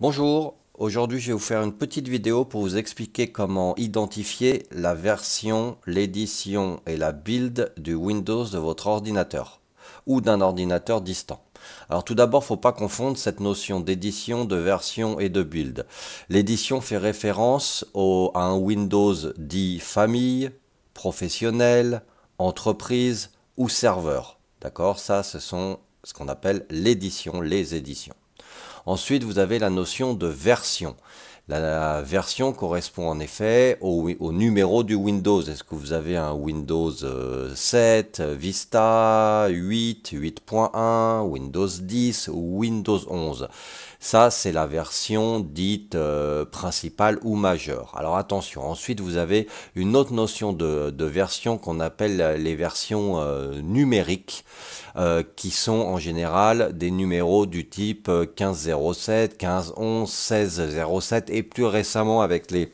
Bonjour, aujourd'hui je vais vous faire une petite vidéo pour vous expliquer comment identifier la version, l'édition et la build du Windows de votre ordinateur ou d'un ordinateur distant. Alors tout d'abord, il ne faut pas confondre cette notion d'édition, de version et de build. L'édition fait référence à un Windows dit famille, professionnel, entreprise ou serveur. D'accord Ça, ce sont ce qu'on appelle l'édition, les éditions. Ensuite, vous avez la notion de version. La version correspond en effet au, numéro du Windows. Est-ce que vous avez un Windows 7, euh, Vista, 8, 8.1, Windows 10 ou Windows 11 Ça, c'est la version dite euh, principale ou majeure. Alors attention, ensuite vous avez une autre notion de, version qu'on appelle les versions euh, numériques. Euh, qui sont en général des numéros du type 1507, 1511, 1607 et plus récemment avec les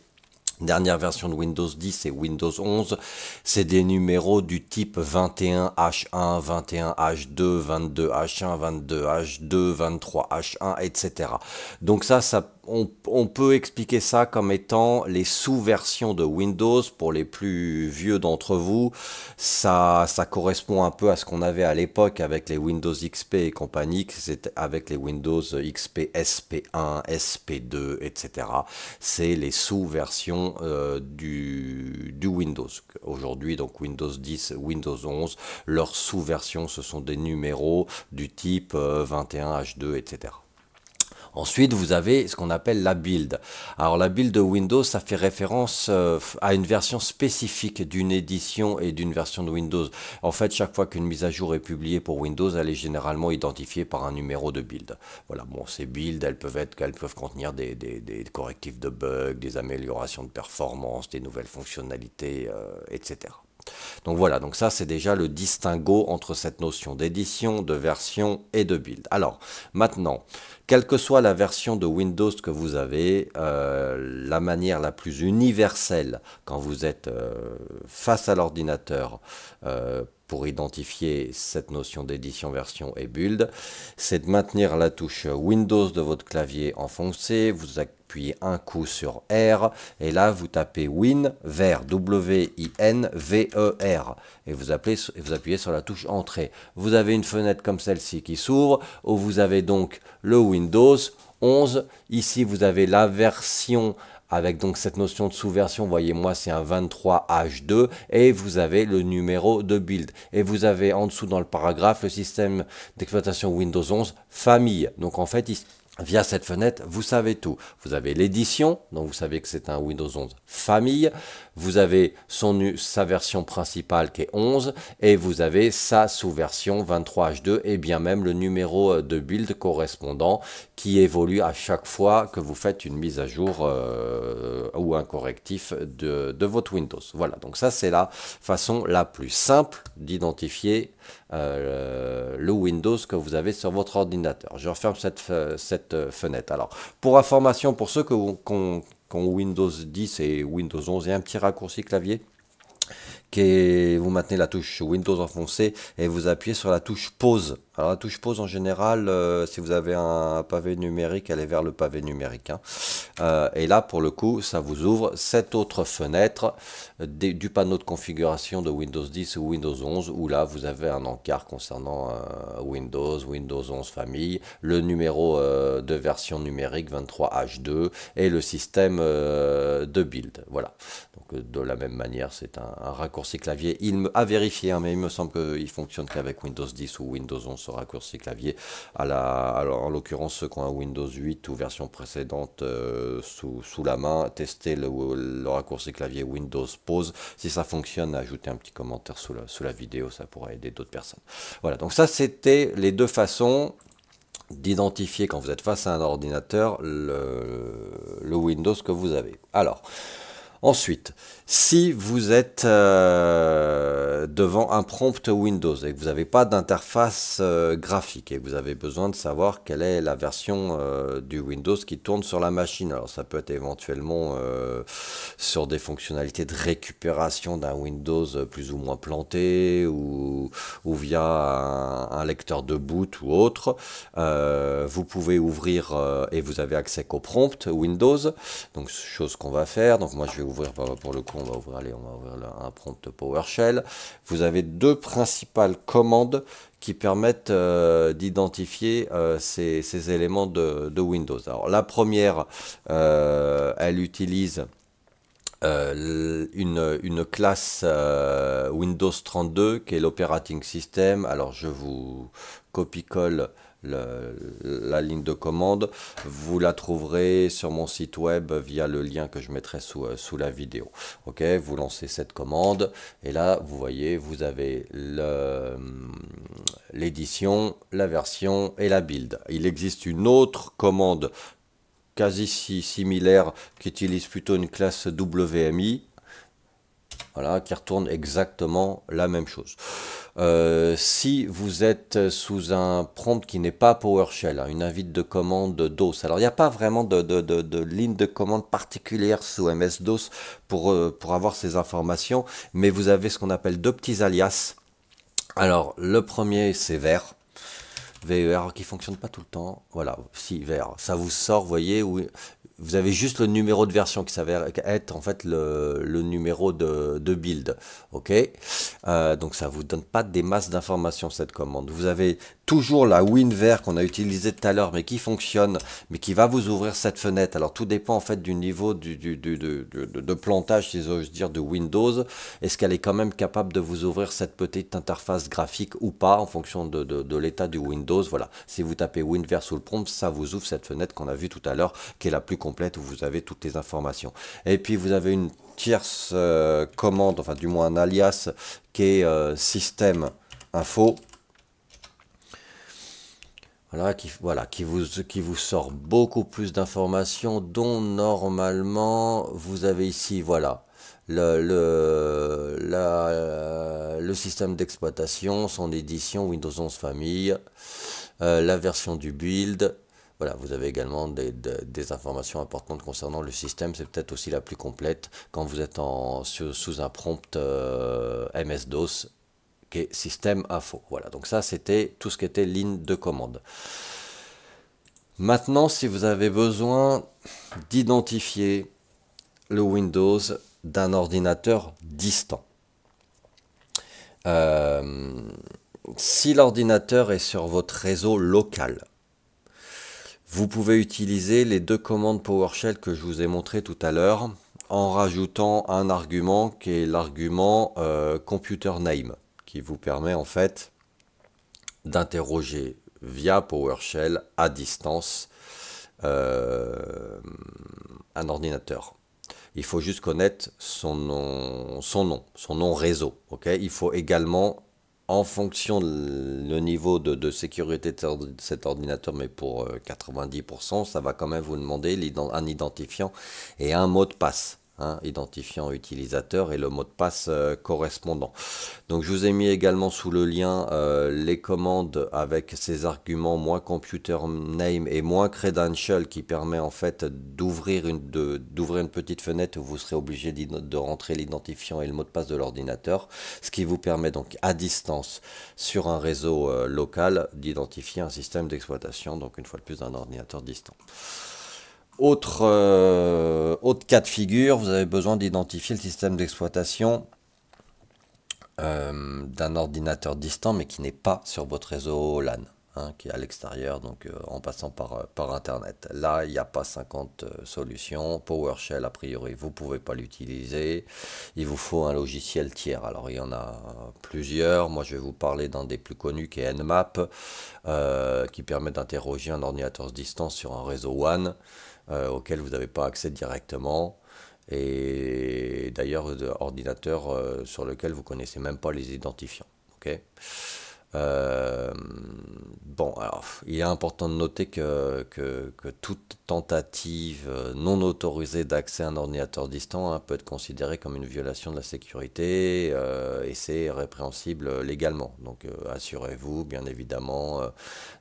dernières versions de Windows 10 et Windows 11, c'est des numéros du type 21H1, 21H2, 22H1, 22H2, 23H1, etc. Donc ça, ça on, peut expliquer ça comme étant les sous-versions de Windows pour les plus vieux d'entre vous. Ça, correspond un peu à ce qu'on avait à l'époque avec les Windows XP et compagnie, avec les Windows XP SP1, SP2, etc. C'est les sous-versions euh, du, Windows. Aujourd'hui, donc Windows 10, Windows 11, leurs sous-versions, ce sont des numéros du type 21H2, euh, etc. Ensuite, vous avez ce qu'on appelle la build. Alors la build de Windows, ça fait référence euh, à une version spécifique d'une édition et d'une version de Windows. En fait, chaque fois qu'une mise à jour est publiée pour Windows, elle est généralement identifiée par un numéro de build. Voilà, bon, ces builds, elles peuvent être, elles peuvent contenir des, correctifs de bugs, des améliorations de performance, des nouvelles fonctionnalités, euh, etc. Donc voilà, donc ça c'est déjà le distinguo entre cette notion d'édition, de version et de build. Alors maintenant, quelle que soit la version de Windows que vous avez, euh, la manière la plus universelle quand vous êtes euh, face à l'ordinateur euh, pour identifier cette notion d'édition version et build, c'est de maintenir la touche Windows de votre clavier enfoncée, vous appuyez un coup sur R et là vous tapez Win vers W I N V E R et vous, appelez, vous appuyez sur la touche Entrée. Vous avez une fenêtre comme celle-ci qui s'ouvre où vous avez donc le Windows Windows 11. Ici, vous avez la version avec donc cette notion de sous-version, voyez-moi, c'est un 23H2 et vous avez le numéro de build. Et vous avez en dessous dans le paragraphe le système d'exploitation Windows 11 famille. Donc en fait, Via cette fenêtre, vous savez tout. Vous avez l'édition, donc vous savez que c'est un Windows 11 famille vous avez son, sa version principale qui est 11 et vous avez sa sous-version 23H2 et bien même le numéro euh, de build correspondant qui évolue à chaque fois que vous faites une mise à jour euh, ou un correctif de, votre Windows. Voilà, donc ça c'est la façon la plus simple d'identifier euh, le Windows que vous avez sur votre ordinateur. Je referme cette, cette fenêtre. Alors, pour information, pour ceux que, quand Windows 10 et Windows 11, il y a un petit raccourci clavier qui vous maintenez la touche Windows enfoncée et vous appuyez sur la touche pause alors la touche pause en général, euh, si vous avez un pavé numérique, elle est vers le pavé numérique. Hein. Euh, et là, pour le coup, ça vous ouvre cette autre fenêtre du panneau de configuration de Windows 10 ou Windows 11, où là, vous avez un encart concernant euh, Windows, Windows 11 famille, le numéro de version numérique 23H2 et le système de build. Voilà. Donc de la même manière, c'est un, raccourci clavier. Il me, a vérifié, hein, mais il me semble qu'il fonctionne qu'avec Windows 10 ou Windows 11 ce raccourci clavier, à la, alors en l'occurrence ceux qui Windows 8 ou version précédente euh, sous, la main, testez le, raccourci clavier Windows Pause. Si ça fonctionne, ajoutez un petit commentaire sous la, sous la vidéo, ça pourra aider d'autres personnes. Voilà, donc ça c'était les deux façons d'identifier quand vous êtes face à un ordinateur le, le Windows que vous avez. Alors, ensuite, si vous êtes euh, devant un prompt Windows et que vous n'avez pas d'interface euh, graphique et que vous avez besoin de savoir quelle est la version euh, du Windows qui tourne sur la machine, alors ça peut être éventuellement sur des fonctionnalités de récupération d'un Windows plus ou moins planté ou, via un, lecteur de boot ou autre, vous pouvez ouvrir et vous avez accès qu'au prompt Windows, donc chose qu'on va faire. Donc moi je vais ouvrir pour le coup on va ouvrir, un prompt PowerShell. Vous avez deux principales commandes qui permettent euh, d'identifier euh, ces, éléments de, Windows. Alors la première, euh, elle utilise une, classe Windows 32 qui est l'operating system. Alors je vous copie-colle la ligne de commande. Vous la trouverez sur mon site web via le lien que je mettrai sous, euh, sous la vidéo. Ok, vous lancez cette commande et là vous voyez vous avez l'édition, la version et la build. Il existe une autre commande quasi similaire qui utilise plutôt une classe WMI voilà, qui retourne exactement la même chose. Euh, si vous êtes sous un prompt qui n'est pas PowerShell, hein, une invite de commande DOS, alors il n'y a pas vraiment de, ligne de commande particulière sous MS-DOS euh, pour, avoir ces informations, mais vous avez ce qu'on appelle deux petits alias. Alors le premier c'est vert, VER qui fonctionne pas tout le temps. Voilà, si vert, ça vous sort, voyez, où vous avez juste le numéro de version qui s'avère être en fait le, numéro de, build. ok euh, donc ça ne vous donne pas des masses d'informations cette commande. Vous avez toujours la WinVer qu'on a utilisé tout à l'heure mais qui fonctionne, mais qui va vous ouvrir cette fenêtre. Alors tout dépend en fait du niveau de, plantage, si j'ose dire, de Windows. Est-ce qu'elle est quand même capable de vous ouvrir cette petite interface graphique ou pas en fonction de, l'état du Windows Voilà, si vous tapez WinVer sous le prompt, ça vous ouvre cette fenêtre qu'on a vue tout à l'heure qui est la plus compliquée où vous avez toutes les informations. Et puis vous avez une tierce euh, commande, enfin du moins un alias qui est euh, système info. Voilà, qui, voilà, qui, vous, qui vous sort beaucoup plus d'informations dont normalement vous avez ici, voilà, le, le, euh, le système d'exploitation, son édition Windows 11 Famille, la version du build, voilà, vous avez également des, informations importantes concernant le système. C'est peut-être aussi la plus complète quand vous êtes en, sous, un prompt euh, MS-DOS qui est système info. Voilà, donc ça c'était tout ce qui était ligne de commande. Maintenant, si vous avez besoin d'identifier le Windows d'un ordinateur distant. Euh, si l'ordinateur est sur votre réseau local, vous pouvez utiliser les deux commandes PowerShell que je vous ai montrées tout à l'heure en rajoutant un argument qui est l'argument euh, computer name qui vous permet en fait d'interroger via PowerShell à distance euh, un ordinateur. Il faut juste connaître son nom, son nom, son nom réseau. ok Il faut également en fonction le niveau de, sécurité de cet ordinateur, mais pour 90%, euh, ça va quand même vous demander un identifiant et un mot de passe. Hein, identifiant utilisateur et le mot de passe euh, correspondant. Donc je vous ai mis également sous le lien euh, les commandes avec ces arguments moins computer name et moins credential qui permet en fait d'ouvrir une, d'ouvrir une petite fenêtre où vous serez obligé de rentrer l'identifiant et le mot de passe de l'ordinateur, ce qui vous permet donc à distance sur un réseau euh, local d'identifier un système d'exploitation, donc une fois de plus d'un ordinateur distant. Euh, autre, cas de figure, vous avez besoin d'identifier le système d'exploitation euh, d'un ordinateur distant mais qui n'est pas sur votre réseau LAN. Hein, qui est à l'extérieur, donc euh, en passant par, euh, par Internet. Là, il n'y a pas 50 euh, solutions. PowerShell, a priori, vous ne pouvez pas l'utiliser. Il vous faut un logiciel tiers. Alors, il y en a plusieurs. Moi, je vais vous parler d'un des plus connus qui est Nmap, qui permet d'interroger un ordinateur de distance sur un réseau WAN auquel vous n'avez pas accès directement et d'ailleurs ordinateur sur lequel vous connaissez même pas les identifiants. ok euh, bon, alors, il est important de noter que, que, toute tentative euh, non autorisée d'accès à un ordinateur distant hein, peut être considérée comme une violation de la sécurité euh, et c'est répréhensible légalement. Donc, assurez-vous, bien évidemment,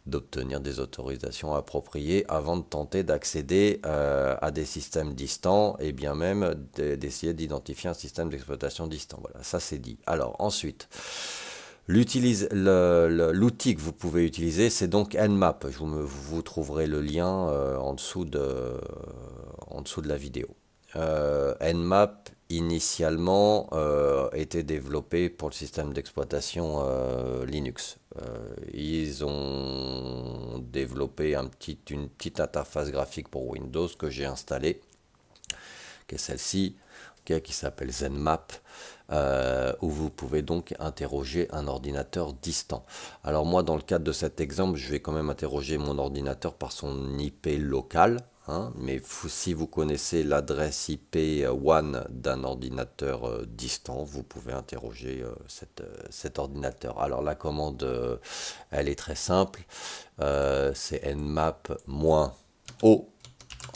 d'obtenir des autorisations appropriées avant de tenter d'accéder à des systèmes distants et bien même d'essayer d'identifier un système d'exploitation distant. Voilà, ça c'est dit. Alors, ensuite. L'outil que vous pouvez utiliser, c'est donc Nmap. Je vous, me, trouverez le lien euh, en, dessous de, euh, en dessous de la vidéo. Euh, Nmap, initialement, était développé pour le système d'exploitation Linux. ils ont développé un petit, une petite interface graphique pour Windows que j'ai installée, qui est celle-ci, qui s'appelle ZenMap. Euh, où vous pouvez donc interroger un ordinateur distant. Alors moi, dans le cadre de cet exemple, je vais quand même interroger mon ordinateur par son IP local. Hein, mais si vous connaissez l'adresse IP 1 d'un ordinateur euh, distant, vous pouvez interroger euh, cet ordinateur. Alors la commande, elle est très simple, c'est nmap-o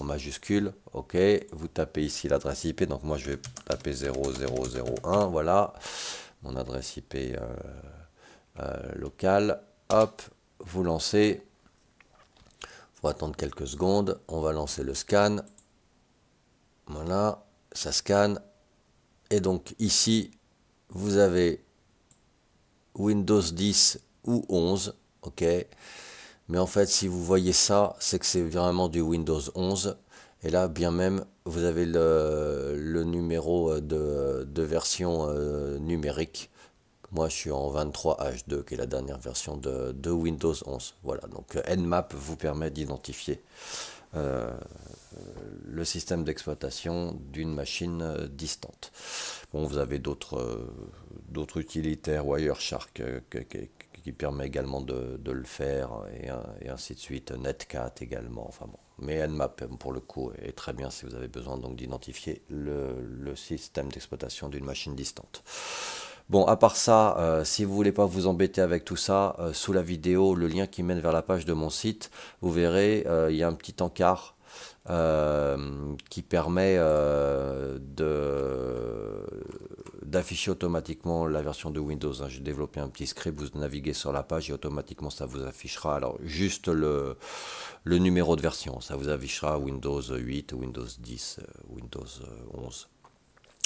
en majuscule. Ok, vous tapez ici l'adresse IP. Donc moi je vais taper 0001. Voilà, mon adresse IP euh, euh, locale. Hop, vous lancez. Faut attendre quelques secondes. On va lancer le scan. Voilà, ça scanne. Et donc ici, vous avez Windows 10 ou 11. Ok. Mais en fait, si vous voyez ça, c'est que c'est vraiment du Windows 11. Et là, bien même, vous avez le, numéro euh, de, de version euh, numérique. Moi, je suis en 23H2, qui est la dernière version de, Windows 11. Voilà, donc euh, Nmap vous permet d'identifier le système d'exploitation d'une machine distante. Bon, vous avez d'autres d'autres utilitaires, Wireshark, qui permet également de, le faire, euh, et, ainsi de suite. Netcat également. Enfin bon. Mais Nmap, pour le coup, est très bien si vous avez besoin donc d'identifier le, système d'exploitation d'une machine distante. Bon, à part ça, euh, si vous voulez pas vous embêter avec tout ça, euh, sous la vidéo, le lien qui mène vers la page de mon site, vous verrez, il y a un petit encart qui permet de d'afficher automatiquement la version de Windows. Hein. J'ai développé un petit script, vous naviguez sur la page et automatiquement ça vous affichera alors juste le, le numéro de version. Ça vous affichera Windows 8, Windows 10, euh, Windows 11. Euh,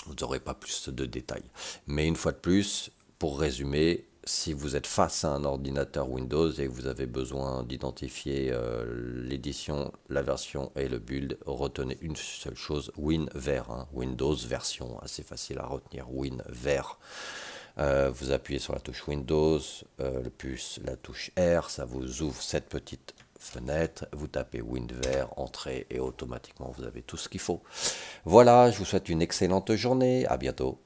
vous n'aurez pas plus de détails. Mais une fois de plus, pour résumer, si vous êtes face à un ordinateur Windows et que vous avez besoin d'identifier euh, l'édition, la version et le build, retenez une seule chose, WinVer. Hein. Windows version, assez facile à retenir, WinVer. Euh, vous appuyez sur la touche Windows, euh, le plus la touche R, ça vous ouvre cette petite fenêtre, vous tapez WinVer, entrée et automatiquement vous avez tout ce qu'il faut. Voilà, je vous souhaite une excellente journée, à bientôt.